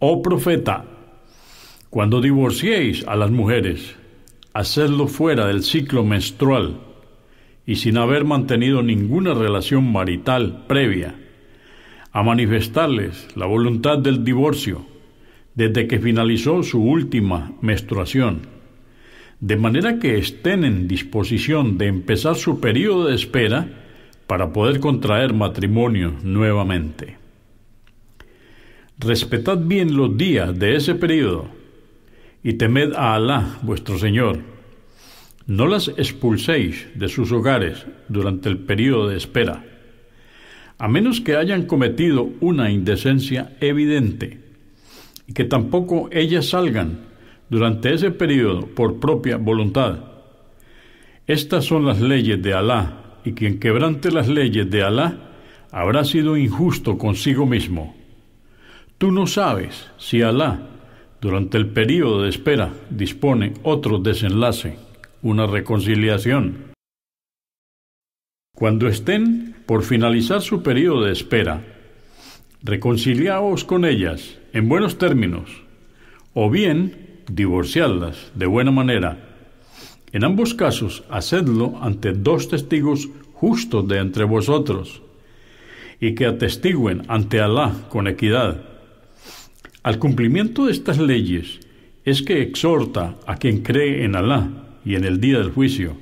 Oh profeta, cuando divorciéis a las mujeres, hacedlo fuera del ciclo menstrual y sin haber mantenido ninguna relación marital previa, a manifestarles la voluntad del divorcio desde que finalizó su última menstruación de manera que estén en disposición de empezar su periodo de espera para poder contraer matrimonio nuevamente. Respetad bien los días de ese periodo y temed a Alá, vuestro Señor. No las expulséis de sus hogares durante el periodo de espera, a menos que hayan cometido una indecencia evidente, y que tampoco ellas salgan durante ese periodo por propia voluntad. Estas son las leyes de Alá, y quien quebrante las leyes de Alá habrá sido injusto consigo mismo. Tú no sabes si Alá, durante el periodo de espera, dispone otro desenlace, una reconciliación. Cuando estén por finalizar su periodo de espera, reconciliaos con ellas en buenos términos, o bien divorciarlas de buena manera. En ambos casos, hacedlo ante dos testigos justos de entre vosotros, y que atestiguen ante Alá con equidad. Al cumplimiento de estas leyes es que exhorta a quien cree en Alá y en el día del juicio,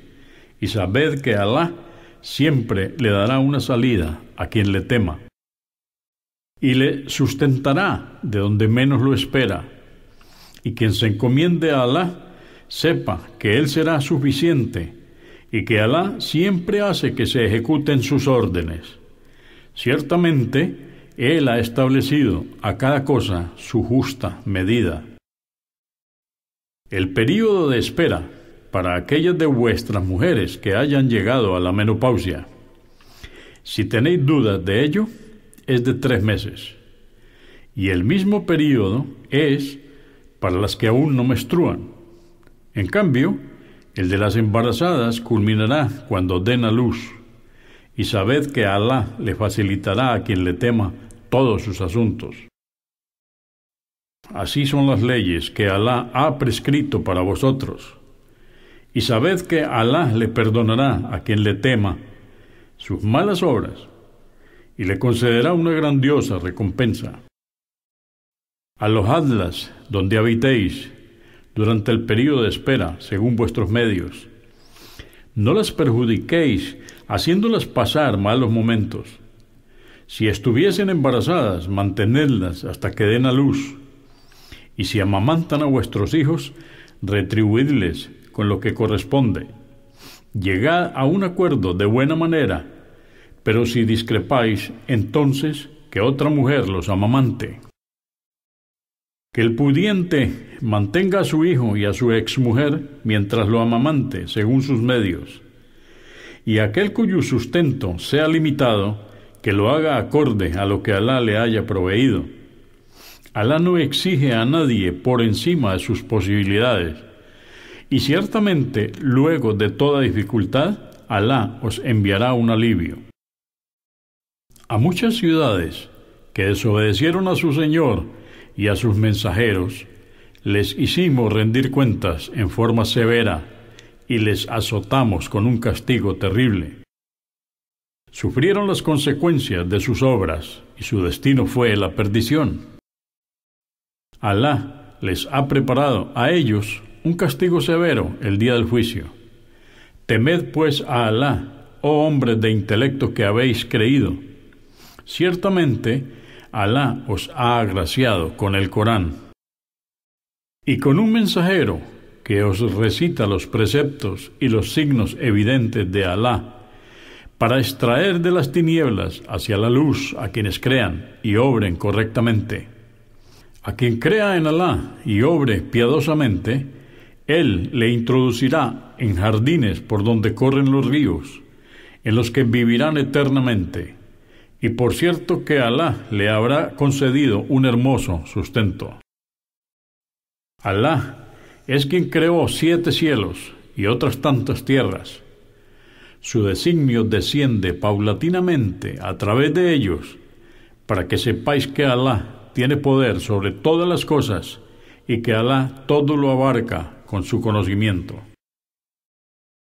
y sabed que Alá siempre le dará una salida a quien le tema, y le sustentará de donde menos lo espera y quien se encomiende a Alá, sepa que Él será suficiente y que Alá siempre hace que se ejecuten sus órdenes. Ciertamente, Él ha establecido a cada cosa su justa medida. El período de espera para aquellas de vuestras mujeres que hayan llegado a la menopausia. Si tenéis dudas de ello, es de tres meses. Y el mismo período es para las que aún no menstruan. En cambio, el de las embarazadas culminará cuando den a luz. Y sabed que Alá le facilitará a quien le tema todos sus asuntos. Así son las leyes que Alá ha prescrito para vosotros. Y sabed que Alá le perdonará a quien le tema sus malas obras y le concederá una grandiosa recompensa. Alojadlas donde habitéis durante el periodo de espera, según vuestros medios. No las perjudiquéis haciéndolas pasar malos momentos. Si estuviesen embarazadas, mantenedlas hasta que den a luz. Y si amamantan a vuestros hijos, retribuidles con lo que corresponde. Llegad a un acuerdo de buena manera, pero si discrepáis, entonces que otra mujer los amamante. Que el pudiente mantenga a su hijo y a su exmujer mientras lo amamante, según sus medios. Y aquel cuyo sustento sea limitado, que lo haga acorde a lo que Alá le haya proveído. Alá no exige a nadie por encima de sus posibilidades. Y ciertamente, luego de toda dificultad, Alá os enviará un alivio. A muchas ciudades que desobedecieron a su Señor, y a sus mensajeros, les hicimos rendir cuentas en forma severa y les azotamos con un castigo terrible. Sufrieron las consecuencias de sus obras y su destino fue la perdición. Alá les ha preparado a ellos un castigo severo el día del juicio. Temed pues a Alá, oh hombres de intelecto que habéis creído. Ciertamente, Alá os ha agraciado con el Corán y con un mensajero que os recita los preceptos y los signos evidentes de Alá para extraer de las tinieblas hacia la luz a quienes crean y obren correctamente. A quien crea en Alá y obre piadosamente, Él le introducirá en jardines por donde corren los ríos, en los que vivirán eternamente. Y por cierto que Alá le habrá concedido un hermoso sustento. Alá es quien creó siete cielos y otras tantas tierras. Su designio desciende paulatinamente a través de ellos, para que sepáis que Alá tiene poder sobre todas las cosas y que Alá todo lo abarca con su conocimiento.